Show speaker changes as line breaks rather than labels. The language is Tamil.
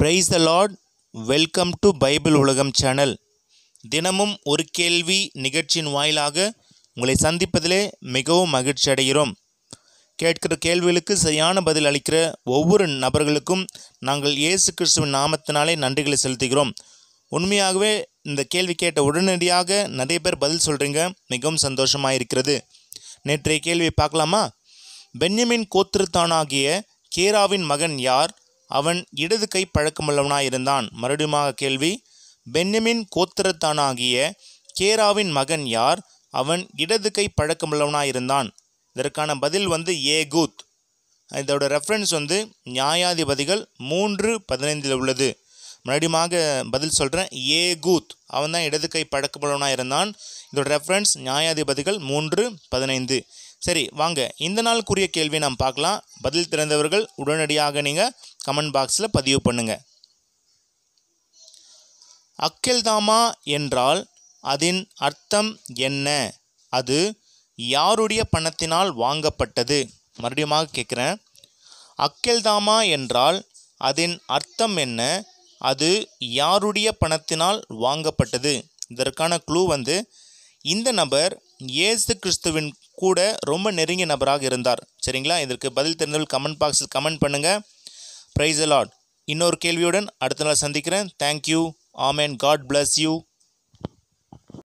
price the lord welcome to bible உலகம் சேனல் தினமும் ஒரு கேள்வி நிகழ்ச்சியின் வாயிலாக உங்களை சந்திப்பதிலே மிகவும் மகிழ்ச்சி அடைகிறோம் கேட்கிற கேள்விகளுக்கு சரியான பதில் அளிக்கிற ஒவ்வொரு நபர்களுக்கும் நாங்கள் இயேசு கிறிஸ்துவின் நாமத்தினாலே நன்றிகளை செலுத்துகிறோம் உண்மையாகவே இந்த கேள்வி கேட்ட உடனடியாக நிறைய பேர் பதில் சொல்கிறீங்க மிகவும் சந்தோஷமாக இருக்கிறது நேற்றைய கேள்வியை பார்க்கலாமா பென்யமின் கோத்திருத்தானாகிய கேராவின் மகன் யார் அவன் இடது கை பழக்கமுள்ளவனாயிருந்தான் மறுபடியுமாக கேள்வி பென்னமின் கோத்திரத்தானாகிய கேராவின் மகன் யார் அவன் இடது கை பழக்கமுள்ளவனாயிருந்தான் இதற்கான பதில் வந்து ஏகூத் இதோட ரெஃபரன்ஸ் வந்து நியாயாதிபதிகள் மூன்று பதினைந்தில் உள்ளது மறுபடியுமாக பதில் சொல்கிறேன் ஏ கூத் அவன் தான் இடது கை பழக்கப்படவனாக இருந்தான் இதோட ரெஃபரன்ஸ் நியாயாதிபதிகள் மூன்று பதினைந்து சரி வாங்க இந்த நாளுக்குரிய கேள்வியை நாம் பார்க்கலாம் பதில் திறந்தவர்கள் உடனடியாக நீங்கள் கமெண்ட் பாக்ஸில் பதிவு பண்ணுங்கள் அக்கெல்தாமா என்றால் அதன் அர்த்தம் என்ன அது யாருடைய பணத்தினால் வாங்கப்பட்டது மறுபடியுமாக கேட்குறேன் அக்கெல்தாமா என்றால் அதன் அர்த்தம் என்ன அது யாருடைய பணத்தினால் வாங்கப்பட்டது இதற்கான க்ளூ வந்து இந்த நபர் இயேசு கிறிஸ்துவின் கூட ரொம்ப நெருங்கிய நபராக இருந்தார் சரிங்களா இதற்கு பதில் தெரிந்தவர்கள் கமெண்ட் பாக்ஸில் கமெண்ட் பண்ணுங்கள் ப்ரைஸ் அலாட் இன்னொரு கேள்வியுடன் அடுத்த நாள் சந்திக்கிறேன் thank you amen god bless you